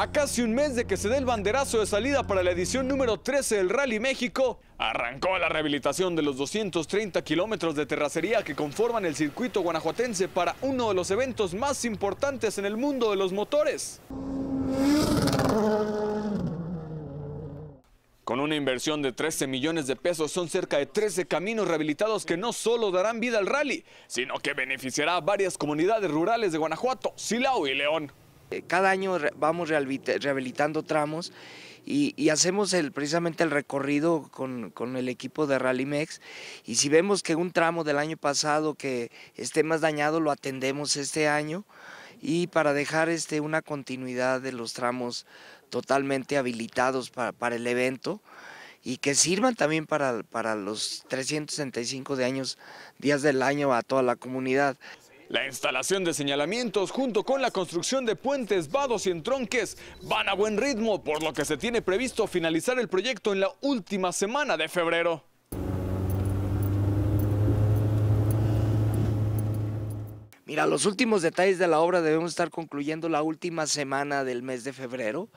A casi un mes de que se dé el banderazo de salida para la edición número 13 del Rally México, arrancó la rehabilitación de los 230 kilómetros de terracería que conforman el circuito guanajuatense para uno de los eventos más importantes en el mundo de los motores. Con una inversión de 13 millones de pesos son cerca de 13 caminos rehabilitados que no solo darán vida al rally, sino que beneficiará a varias comunidades rurales de Guanajuato, Silao y León. Cada año vamos rehabilitando tramos y, hacemos precisamente el recorrido con, el equipo de Rallymex y si vemos que un tramo del año pasado que esté más dañado lo atendemos este año y para dejar este, una continuidad de los tramos totalmente habilitados para, el evento y que sirvan también para, para los 365 años, días del año a toda la comunidad. La instalación de señalamientos junto con la construcción de puentes, vados y entronques van a buen ritmo, por lo que se tiene previsto finalizar el proyecto en la última semana de febrero. Mira, los últimos detalles de la obra debemos estar concluyendo la última semana del mes de febrero.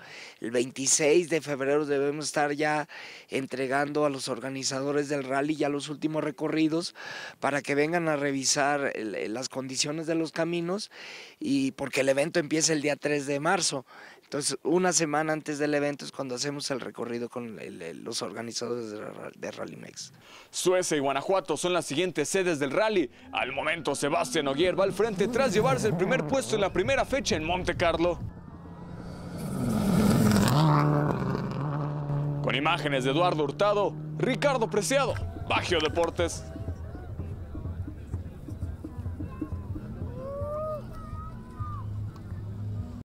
El 26 de febrero debemos estar ya entregando a los organizadores del rally ya los últimos recorridos para que vengan a revisar eh, las condiciones de los caminos y porque el evento empieza el día 3 de marzo. Entonces, una semana antes del evento es cuando hacemos el recorrido con los organizadores de, RallyMex. Suecia y Guanajuato son las siguientes sedes del rally. Al momento, Sebastián Oguier va al frente tras llevarse el primer puesto en la primera fecha en Monte Carlo. Con imágenes de Eduardo Hurtado, Ricardo Preciado, Bagio Deportes.